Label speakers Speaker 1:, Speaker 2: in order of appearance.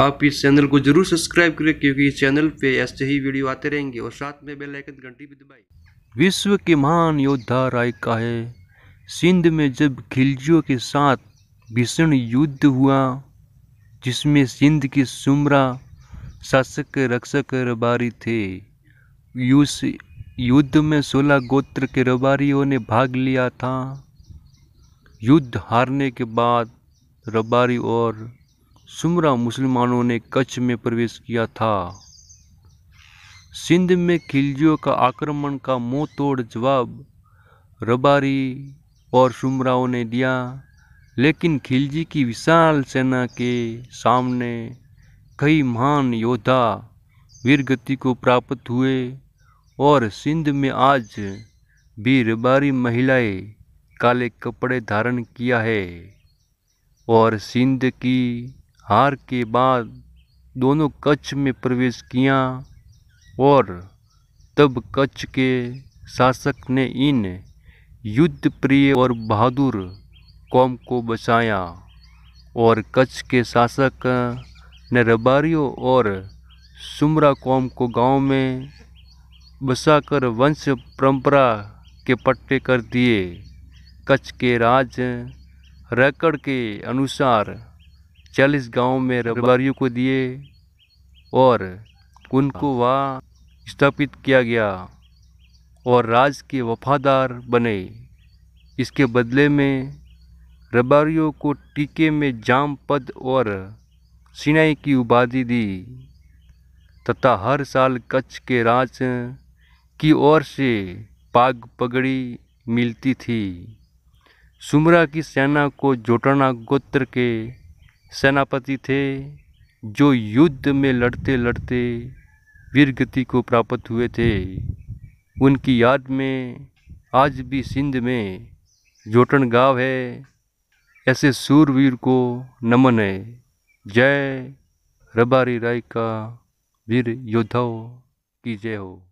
Speaker 1: आप इस चैनल को जरूर सब्सक्राइब करें क्योंकि इस चैनल पे ऐसे ही वीडियो आते रहेंगे और साथ में बेल आइकन घंटी भी दबाएं विश्व के महान योद्धा राय का है सिंध में जब खिलजियों के साथ भीषण युद्ध हुआ जिसमें सिंध के सुमरा शासक रक्षक रबारी थे उस युद्ध में सोलह गोत्र के रबारियों ने भाग लिया था युद्ध हारने के बाद रबारी और सुमरा मुसलमानों ने कच्छ में प्रवेश किया था सिंध में खिलजियों का आक्रमण का मुंह तोड़ जवाब रबारी और सुमराओं ने दिया लेकिन खिलजी की विशाल सेना के सामने कई महान योद्धा वीरगति को प्राप्त हुए और सिंध में आज भी रबारी महिलाएं काले कपड़े धारण किया है और सिंध की हार के बाद दोनों कच्छ में प्रवेश किया और तब कच्छ के शासक ने इन युद्ध प्रिय और बहादुर कौम को बचाया और कच्छ के शासक ने रबारियों और सुमरा कौम को गांव में बसाकर वंश परंपरा के पट्टे कर दिए कच्छ के राज रैकड़ के अनुसार चालीस गांव में रबारियों को दिए और उनको हाँ। वहाँ स्थापित किया गया और राज के वफादार बने इसके बदले में रबारियों को टीके में जाम पद और सिनाई की उपाधि दी तथा हर साल कच्छ के राज की ओर से पाग पगड़ी मिलती थी सुमरा की सेना को जोटाना गोत्र के सेनापति थे जो युद्ध में लड़ते लड़ते वीरगति को प्राप्त हुए थे उनकी याद में आज भी सिंध में जोटन गांव है ऐसे सूरवीर को नमन है जय रबारी राय का वीर योद्धाओं की जय हो